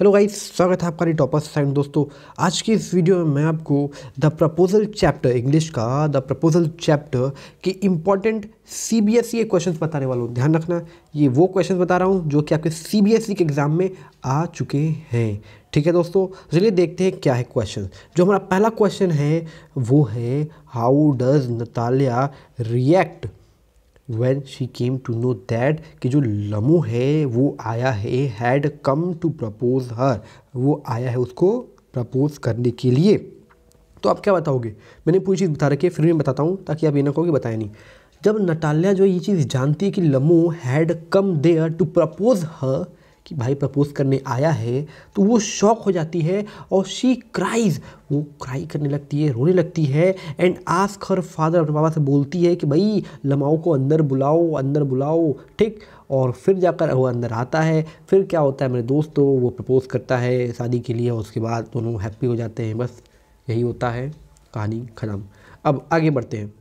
hello guys स्वागत है आपका टॉपर साइन दोस्तों आज की इस वीडियो में मैं आपको द प्रपोजल चैप्टर इंग्लिश का द प्रपोजल चैप्टर के important C B S E e question बताने वाला हूँ ध्यान रखना ये वो क्वेश्चन बता रहा हूँ जो कि आपके सी बी एस ई के एग्ज़ाम में आ चुके हैं ठीक है दोस्तों चलिए देखते हैं क्या है क्वेश्चन जो हमारा पहला क्वेश्चन है वो है how does Natalia react when she came to know that कि जो लमो है वो आया है had come to propose her वो आया है उसको प्रपोज करने के लिए तो आप क्या बताओगे मैंने पूरी चीज़ बता रखी है फिर मैं बताता हूँ ताकि आप ये ना कहो कि बताया नहीं जब नटालिया जो ये चीज़ जानती है कि Lomov had come there to propose her कि भाई प्रपोज़ करने आया है तो वो शॉक हो जाती है और शी क्राइज वो क्राई करने लगती है रोने लगती है एंड आस्क हर फादर अपने बाबा से बोलती है कि भाई लमाओ को अंदर बुलाओ अंदर बुलाओ ठीक और फिर जाकर वो अंदर आता है फिर क्या होता है मेरे दोस्त तो वो प्रपोज़ करता है शादी के लिए और उसके बाद दोनों हैप्पी हो जाते हैं बस यही होता है कहानी ख़त्म अब आगे बढ़ते हैं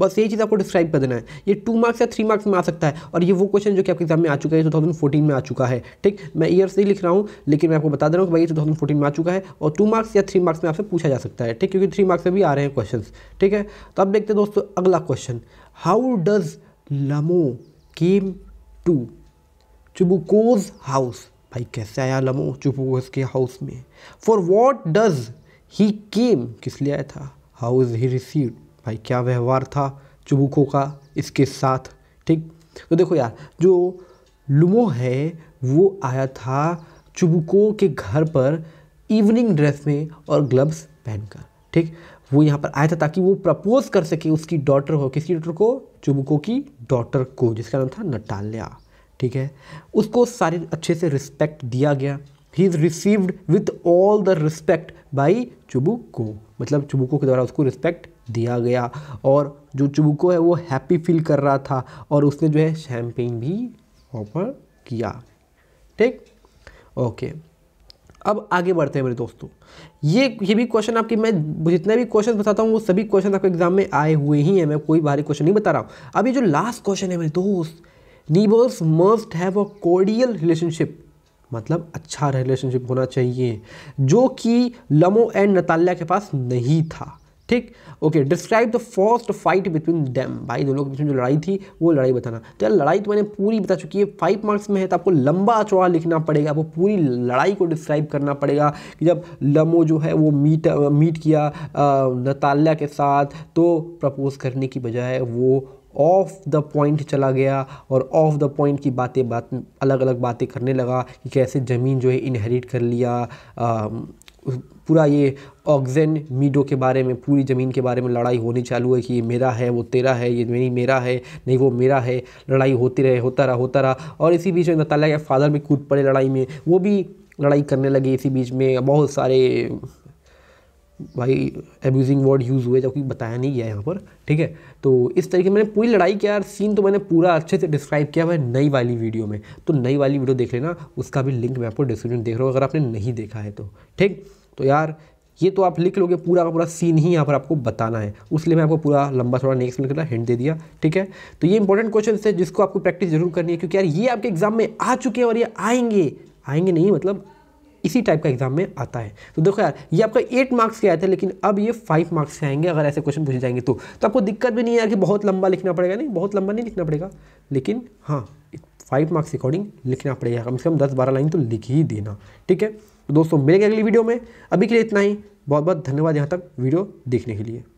बस ये चीज़ आपको डिस्क्राइब कर देना है ये टू मार्क्स या थ्री मार्क्स में आ सकता है और ये वो क्वेश्चन जो कि आपके एग्जाम में आ चुका है टू थाउजेंड फोर्टीन में आ चुका है ठीक मैं ईयर से ही लिख रहा हूँ लेकिन मैं आपको बता दे रहा हूँ कि भाई टू थाउजेंड फोर्टीन में आ चुका है और टू मार्क्स या थ्री मार्क्स में आपसे पूछा जा सकता है ठीक क्योंकि थ्री मार्क्स में भी आ रहे हैं क्वेश्चन ठीक है तो अब देखते हैं दोस्तों अगला question how does Lomov came to Chubukov's house भाई कैसे आया लमो चुबुकोज के हाउस में for what does he came किस लिए आया था हाउ इज़ ही रिसीव्ड भाई क्या व्यवहार था चुबुकों का इसके साथ ठीक तो देखो यार जो लुमो है वो आया था चुबुको के घर पर इवनिंग ड्रेस में और ग्लव्स पहनकर ठीक वो यहाँ पर आया था ताकि वो प्रपोज कर सके उसकी डॉटर हो किसकी डॉटर को चुबुको की डॉटर को जिसका नाम था नटालिया ठीक है उसको सारे अच्छे से रिस्पेक्ट दिया गया he is received with all the respect by Chubukov मतलब चुबुको के द्वारा उसको रिस्पेक्ट दिया गया और जो चुबुको है वो हैप्पी फील कर रहा था और उसने जो है शैम्पेन भी ऑफर किया ठीक ओके अब आगे बढ़ते हैं मेरे दोस्तों ये ये भी क्वेश्चन आपके मैं जितने भी क्वेश्चन बताता हूँ वो सभी क्वेश्चन आपके एग्जाम में आए हुए ही हैं मैं कोई भारी क्वेश्चन नहीं बता रहा हूँ अब ये जो लास्ट क्वेश्चन है मेरे दोस्त neighbours must have a cordial relationship मतलब अच्छा रिलेशनशिप होना चाहिए जो कि लमो एंड नताल्या के पास नहीं था ठीक okay describe the first fight between them भाई दोनों के बीच में जो लड़ाई थी वो लड़ाई बताना तो यार लड़ाई तो मैंने पूरी बता चुकी है फाइव मार्क्स में है तो आपको लंबा चौड़ा लिखना पड़ेगा आपको पूरी लड़ाई को डिस्क्राइब करना पड़ेगा कि जब लमो जो है वो मीट मीट किया नताल्या के साथ तो प्रपोज करने की बजाय वो ऑफ द पॉइंट चला गया और ऑफ द पॉइंट की बातें बात अलग अलग बातें करने लगा कि कैसे ज़मीन जो है इनहेरिट कर लिया पूरा ये ऑक्जेन मीडो के बारे में पूरी ज़मीन के बारे में लड़ाई होनी चालू है कि ये मेरा है वो तेरा है ये नहीं मेरा है नहीं वो मेरा है लड़ाई होती रहे होता रहा होता रहा और इसी बीच में ताला के फादर भी कूद पड़े लड़ाई में वो भी लड़ाई करने लगे इसी बीच में बहुत सारे भाई एब्यूजिंग वर्ड यूज़ हुए जबकि बताया नहीं गया यहाँ पर ठीक है तो इस तरीके मैंने पूरी लड़ाई किया यार सीन तो मैंने पूरा अच्छे से डिस्क्राइब किया है नई वाली वीडियो में तो नई वाली वीडियो देख लेना उसका भी लिंक मैं आपको डिस्क्रिप्शन देख रहा हूँ अगर आपने नहीं देखा है तो ठीक तो यार ये तो आप लिख लोगे पूरा का पूरा सीन ही यहाँ पर आपको बताना है उसलिए मैं आपको पूरा लंबा थोड़ा नेक्स्ट मिनट का हिंट दे दिया ठीक है तो ये इंपॉर्टेंट क्वेश्चन है जिसको आपको प्रैक्टिस जरूर करनी है क्योंकि यार ये आपके एग्जाम में आ चुके हैं और ये आएंगे आएंगे नहीं मतलब इसी टाइप का एग्जाम में आता है तो देखो यार ये आपका एट मार्क्स के आए थे लेकिन अब ये फाइव मार्क्स से आएंगे अगर ऐसे क्वेश्चन पूछे जाएंगे तो तो आपको दिक्कत भी नहीं है कि बहुत लंबा लिखना पड़ेगा नहीं बहुत लंबा नहीं लिखना पड़ेगा लेकिन हाँ फाइव मार्क्स अकॉर्डिंग लिखना पड़ेगा कम से कम दस बारह लाइन तो लिख ही देना ठीक है तो दोस्तों मिलेंगे अगली वीडियो में अभी के लिए इतना ही बहुत बहुत धन्यवाद यहाँ तक वीडियो देखने के लिए